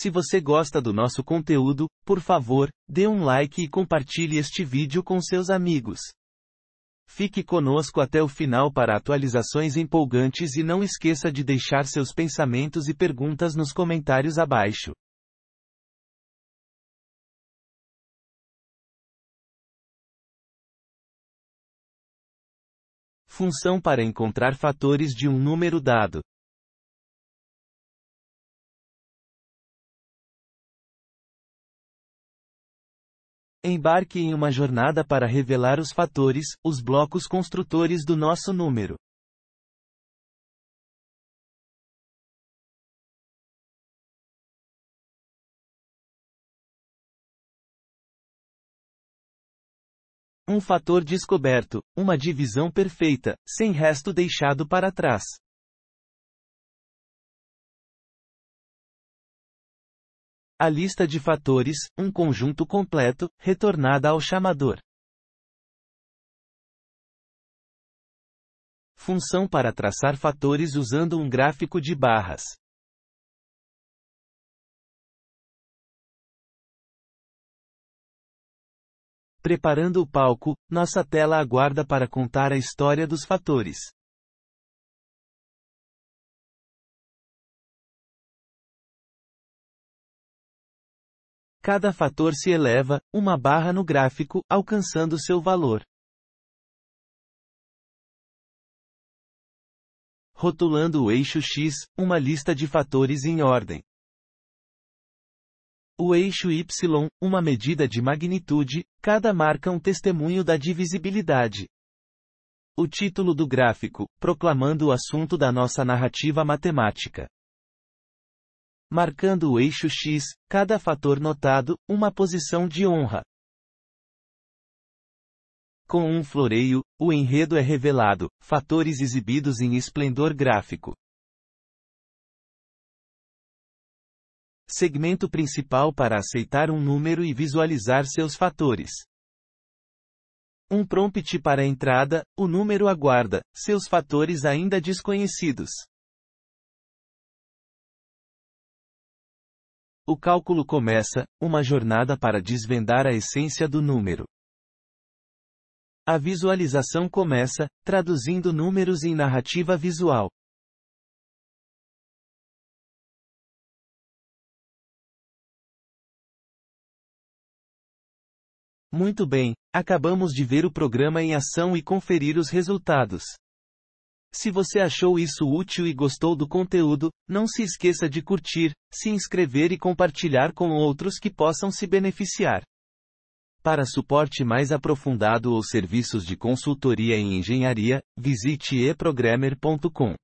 Se você gosta do nosso conteúdo, por favor, dê um like e compartilhe este vídeo com seus amigos. Fique conosco até o final para atualizações empolgantes e não esqueça de deixar seus pensamentos e perguntas nos comentários abaixo. Função para encontrar fatores de um número dado. Embarque em uma jornada para revelar os fatores, os blocos construtores do nosso número. Um fator descoberto, uma divisão perfeita, sem resto deixado para trás. A lista de fatores, um conjunto completo, retornada ao chamador. Função para traçar fatores usando um gráfico de barras. Preparando o palco, nossa tela aguarda para contar a história dos fatores. Cada fator se eleva, uma barra no gráfico, alcançando seu valor. Rotulando o eixo X, uma lista de fatores em ordem. O eixo Y, uma medida de magnitude, cada marca um testemunho da divisibilidade. O título do gráfico, proclamando o assunto da nossa narrativa matemática marcando o eixo X, cada fator notado, uma posição de honra. Com um floreio, o enredo é revelado, fatores exibidos em esplendor gráfico. Segmento principal para aceitar um número e visualizar seus fatores. Um prompt para entrada, o número aguarda, seus fatores ainda desconhecidos. O cálculo começa, uma jornada para desvendar a essência do número. A visualização começa, traduzindo números em narrativa visual. Muito bem, acabamos de ver o programa em ação e conferir os resultados. Se você achou isso útil e gostou do conteúdo, não se esqueça de curtir, se inscrever e compartilhar com outros que possam se beneficiar. Para suporte mais aprofundado ou serviços de consultoria em engenharia, visite eprogrammer.com.